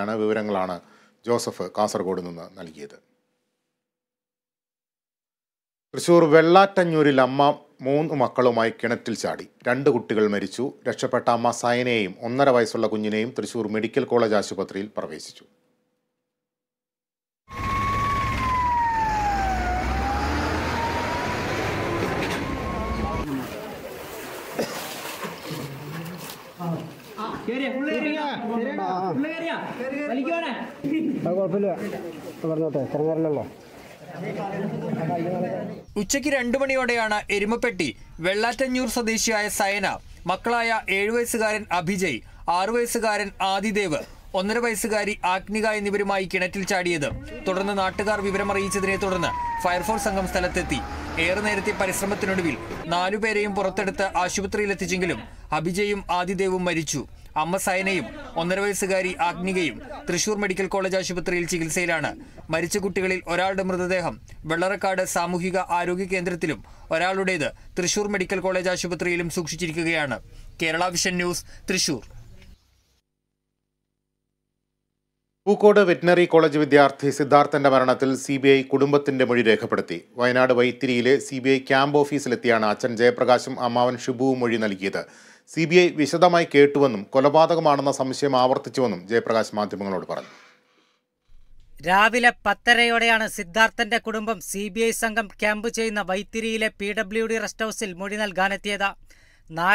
ാണ് വിവരങ്ങളാണ് ജോസഫ് കാസർഗോഡ് നിന്ന് നൽകിയത് തൃശൂർ വെള്ളാറ്റഞ്ഞൂരിൽ അമ്മ മൂന്ന് മക്കളുമായി കിണറ്റിൽ ചാടി രണ്ട് കുട്ടികൾ മരിച്ചു രക്ഷപ്പെട്ട അമ്മ സയനെയും ഒന്നര വയസ്സുള്ള കുഞ്ഞിനെയും തൃശൂർ മെഡിക്കൽ കോളേജ് ആശുപത്രിയിൽ പ്രവേശിച്ചു ഉച്ചയ്ക്ക് രണ്ടു മണിയോടെയാണ് എരുമപ്പെട്ടി വെള്ളാറ്റഞ്ഞൂർ സ്വദേശിയായ സയന മക്കളായ ഏഴു വയസ്സുകാരൻ അഭിജയ് ആറു വയസ്സുകാരൻ ആദിദേവ് ഒന്നര വയസ്സുകാരി ആഗ്നിക എന്നിവരുമായി കിണറ്റിൽ ചാടിയത് തുടർന്ന് നാട്ടുകാർ വിവരമറിയിച്ചതിനെ തുടർന്ന് ഫയർഫോഴ്സ് സംഘം സ്ഥലത്തെത്തി ഏറെ നേരത്തെ പരിശ്രമത്തിനൊടുവിൽ നാലുപേരെയും പുറത്തെടുത്ത് ആശുപത്രിയിലെത്തിച്ചെങ്കിലും അഭിജയും ആദിദേവും മരിച്ചു അമ്മ സൈനയും ഒന്നര വയസ്സുകാരി ആഗ്നികയും തൃശൂർ മെഡിക്കൽ കോളേജ് ആശുപത്രിയിൽ ചികിത്സയിലാണ് മരിച്ച കുട്ടികളിൽ ഒരാളുടെ മൃതദേഹം വെള്ളറക്കാട് സാമൂഹിക ആരോഗ്യ കേന്ദ്രത്തിലും ഒരാളുടേത് തൃശൂർ മെഡിക്കൽ കോളേജ് ആശുപത്രിയിലും സൂക്ഷിച്ചിരിക്കുകയാണ് Kerala vision news Thrissur Pookode veterinary college വിദ്യാർത്ഥി സിദ്ധാർത്ഥന്റെ മരണത്തിൽ സി ബി ഐ കുടുംബത്തിന്റെ മൊഴി രേഖപ്പെടുത്തി വയനാട് വൈത്തിരിയിലെ സി ബി ഐ ക്യാമ്പ് ഓഫീസിലെത്തിയാണ് അച്ഛൻ ജയപ്രകാശും അമ്മാവൻ ഷിബുവും മൊഴി നൽകിയത് സി ബി ഐ വിശദമായി കേട്ടുവെന്നും കൊലപാതകമാണെന്ന സംശയം ആവർത്തിച്ചുവെന്നും ജയപ്രകാശ് മാധ്യമങ്ങളോട് പറഞ്ഞു രാവിലെ പത്തരയോടെയാണ് സിദ്ധാർത്ഥന്റെ കുടുംബം സി ബി ഐ സംഘം ക്യാമ്പ് ചെയ്യുന്ന വൈത്തിരിയിലെ പി ഡബ്ല്യു ഡി റെസ്റ്റ് ഹൗസിൽ മൊഴി നൽകാനെത്തിയത് നാല്